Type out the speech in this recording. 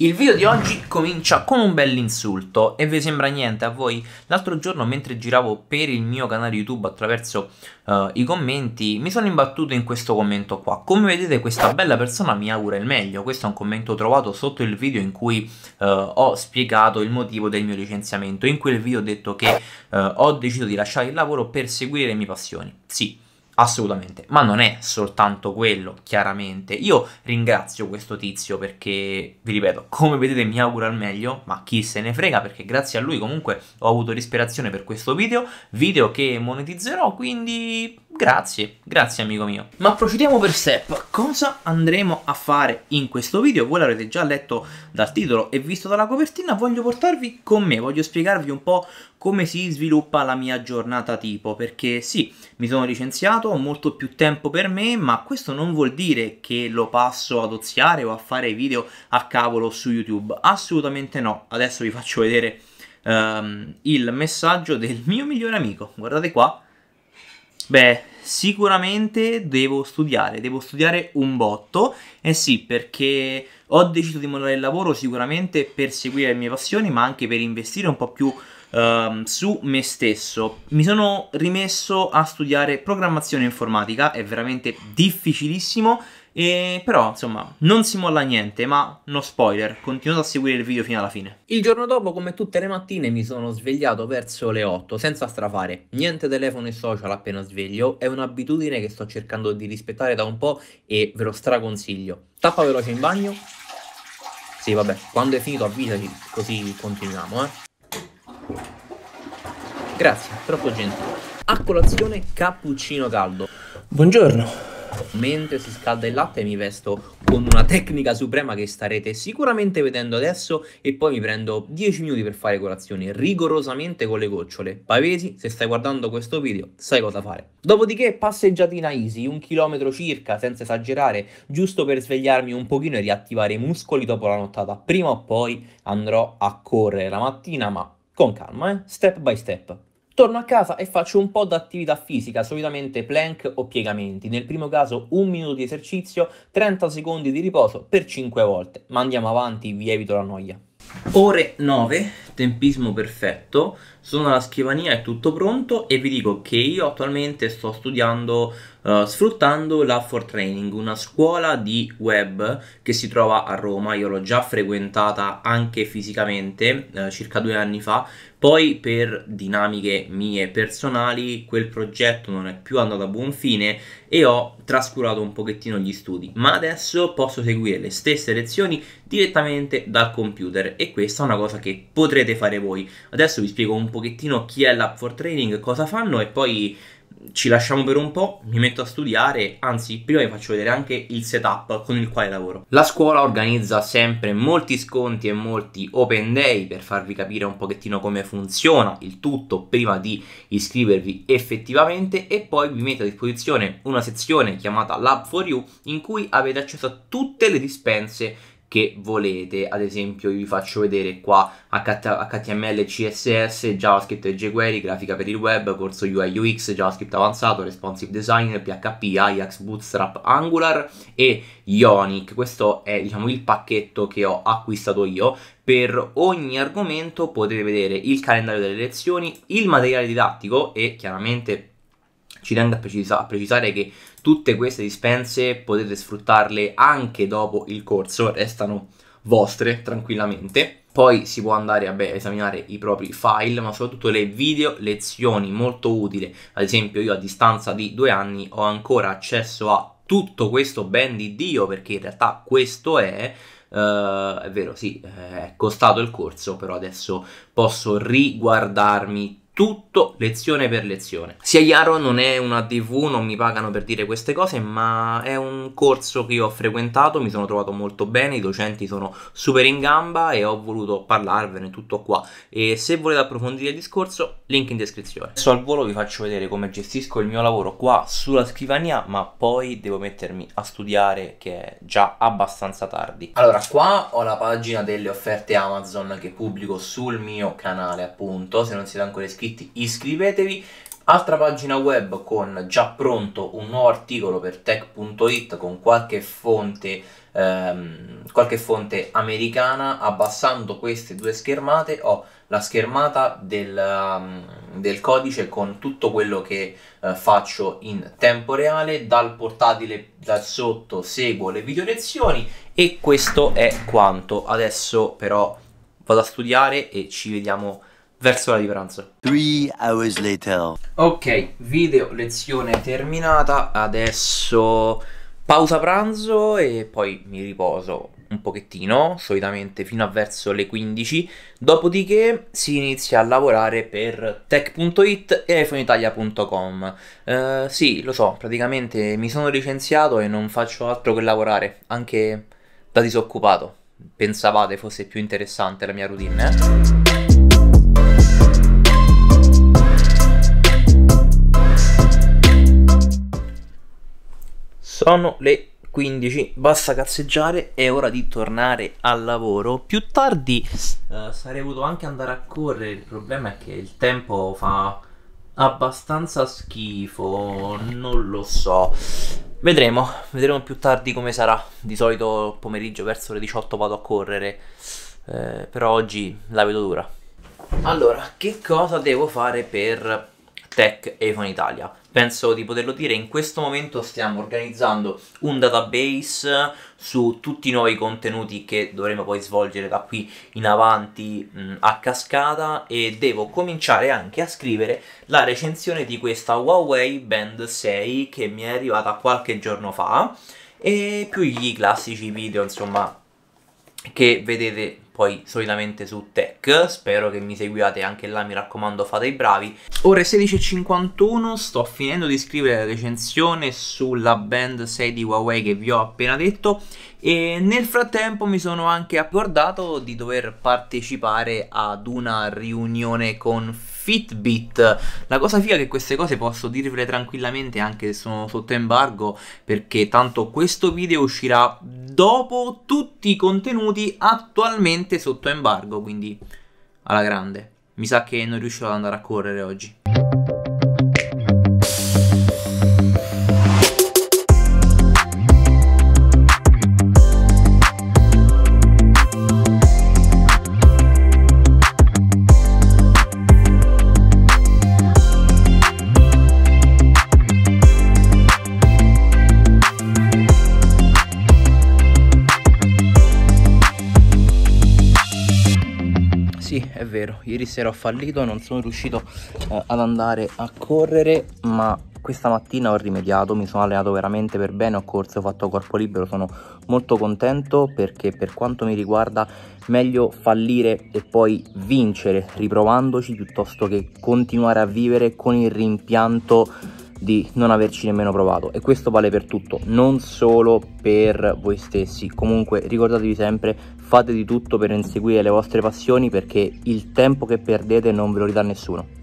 Il video di oggi comincia con un bell'insulto e vi sembra niente a voi? L'altro giorno mentre giravo per il mio canale YouTube attraverso uh, i commenti mi sono imbattuto in questo commento qua. Come vedete questa bella persona mi augura il meglio, questo è un commento trovato sotto il video in cui uh, ho spiegato il motivo del mio licenziamento. In quel video ho detto che uh, ho deciso di lasciare il lavoro per seguire le mie passioni. Sì. Assolutamente, ma non è soltanto quello, chiaramente. Io ringrazio questo tizio perché, vi ripeto, come vedete mi auguro al meglio, ma chi se ne frega perché grazie a lui comunque ho avuto l'ispirazione per questo video, video che monetizzerò, quindi Grazie, grazie amico mio. Ma procediamo per SEP. Cosa andremo a fare in questo video? Voi l'avrete già letto dal titolo e visto dalla copertina, voglio portarvi con me, voglio spiegarvi un po' come si sviluppa la mia giornata tipo, perché sì, mi sono licenziato, ho molto più tempo per me, ma questo non vuol dire che lo passo ad oziare o a fare video a cavolo su YouTube. Assolutamente no. Adesso vi faccio vedere um, il messaggio del mio migliore amico. Guardate qua Beh, sicuramente devo studiare, devo studiare un botto, eh sì, perché ho deciso di mollare il lavoro sicuramente per seguire le mie passioni, ma anche per investire un po' più Uh, su me stesso. Mi sono rimesso a studiare programmazione informatica, è veramente difficilissimo, e però, insomma, non si molla niente, ma no spoiler, continuate a seguire il video fino alla fine. Il giorno dopo, come tutte le mattine, mi sono svegliato verso le 8, senza strafare. Niente telefono e social appena sveglio, è un'abitudine che sto cercando di rispettare da un po' e ve lo straconsiglio. Tappa veloce in bagno. Sì, vabbè, quando è finito avvisaci, così continuiamo, eh. Grazie, troppo gentile. A colazione cappuccino caldo. Buongiorno mentre si scalda il latte mi vesto con una tecnica suprema che starete sicuramente vedendo adesso e poi mi prendo 10 minuti per fare colazione rigorosamente con le gocciole. Pavesi, se stai guardando questo video sai cosa fare. Dopodiché passeggiatina easy, un chilometro circa senza esagerare, giusto per svegliarmi un pochino e riattivare i muscoli dopo la nottata. Prima o poi andrò a correre la mattina ma con calma, eh? step by step. Torno a casa e faccio un po' d'attività fisica, solitamente plank o piegamenti. Nel primo caso un minuto di esercizio, 30 secondi di riposo per 5 volte. Ma andiamo avanti, vi evito la noia. Ore 9, tempismo perfetto sono alla scrivania, è tutto pronto e vi dico che io attualmente sto studiando uh, sfruttando la For Training, una scuola di web che si trova a Roma, io l'ho già frequentata anche fisicamente uh, circa due anni fa, poi per dinamiche mie personali quel progetto non è più andato a buon fine e ho trascurato un pochettino gli studi, ma adesso posso seguire le stesse lezioni direttamente dal computer e questa è una cosa che potrete fare voi. Adesso vi spiego un pochettino chi è l'App for Training, cosa fanno e poi ci lasciamo per un po', mi metto a studiare, anzi prima vi faccio vedere anche il setup con il quale lavoro. La scuola organizza sempre molti sconti e molti open day per farvi capire un pochettino come funziona il tutto prima di iscrivervi effettivamente e poi vi metto a disposizione una sezione chiamata Lab for You in cui avete accesso a tutte le dispense che volete, ad esempio io vi faccio vedere qua HTML, CSS, JavaScript e jQuery, grafica per il web, corso UI UX, JavaScript avanzato, responsive design, PHP, Ajax, Bootstrap, Angular e Ionic. Questo è diciamo il pacchetto che ho acquistato io. Per ogni argomento potete vedere il calendario delle lezioni, il materiale didattico e chiaramente ci tengo a, precisa a, precisare che tutte queste dispense potete sfruttarle anche dopo il corso, restano vostre tranquillamente. Poi si può andare a beh, esaminare i propri file, ma soprattutto le video lezioni, molto utile. Ad esempio io a distanza di due anni ho ancora accesso a tutto questo ben di Dio, perché in realtà questo è... Uh, è vero, sì, eh, è costato il corso, però adesso posso riguardarmi tutto lezione per lezione. Sia chiaro, non è una TV, non mi pagano per dire queste cose, ma è un corso che io ho frequentato, mi sono trovato molto bene, i docenti sono super in gamba e ho voluto parlarvene tutto qua. E se volete approfondire il discorso, link in descrizione. Adesso al volo vi faccio vedere come gestisco il mio lavoro qua sulla scrivania, ma poi devo mettermi a studiare che è già abbastanza tardi. Allora, qua ho la pagina delle offerte Amazon che pubblico sul mio canale, appunto, se non siete ancora iscritti iscritti iscrivetevi altra pagina web con già pronto un nuovo articolo per tech.it con qualche fonte, ehm, qualche fonte americana abbassando queste due schermate ho la schermata del, ehm, del codice con tutto quello che eh, faccio in tempo reale dal portatile da sotto seguo le video lezioni e questo è quanto adesso però vado a studiare e ci vediamo verso l'ora di pranzo. Ok, video lezione terminata, adesso pausa pranzo e poi mi riposo un pochettino, solitamente fino a verso le 15, dopodiché si inizia a lavorare per tech.it e iPhoneitalia.com. Uh, eh, sì, lo so, praticamente mi sono licenziato e non faccio altro che lavorare, anche da disoccupato. Pensavate fosse più interessante la mia routine? Eh? Sono le 15, basta cazzeggiare, è ora di tornare al lavoro. Più tardi eh, sarei voluto anche andare a correre, il problema è che il tempo fa abbastanza schifo, non lo so. Vedremo, vedremo più tardi come sarà. Di solito pomeriggio verso le 18 vado a correre, eh, però oggi la vedo dura. Allora, che cosa devo fare per Tech Avon Italia. Penso di poterlo dire, in questo momento stiamo organizzando un database su tutti i nuovi contenuti che dovremo poi svolgere da qui in avanti mh, a cascata e devo cominciare anche a scrivere la recensione di questa Huawei Band 6 che mi è arrivata qualche giorno fa e più gli classici video insomma che vedete poi solitamente su Tech. Spero che mi seguiate anche là, mi raccomando, fate i bravi. Ore 16.51, sto finendo di scrivere la recensione sulla Band 6 di Huawei che vi ho appena detto e nel frattempo mi sono anche accordato di dover partecipare ad una riunione con Fitbit. La cosa figa è che queste cose posso dirvele tranquillamente anche se sono sotto embargo perché tanto questo video uscirà dopo tutti i contenuti attualmente totalmente sotto embargo, quindi alla grande. Mi sa che non riuscirò ad andare a correre oggi. vero, ieri sera ho fallito, non sono riuscito eh, ad andare a correre, ma questa mattina ho rimediato, mi sono allenato veramente per bene, ho corso, ho fatto corpo libero, sono molto contento perché per quanto mi riguarda meglio fallire e poi vincere riprovandoci piuttosto che continuare a vivere con il rimpianto di non averci nemmeno provato e questo vale per tutto, non solo per voi stessi. Comunque ricordatevi sempre, fate di tutto per inseguire le vostre passioni perché il tempo che perdete non ve lo ridà nessuno.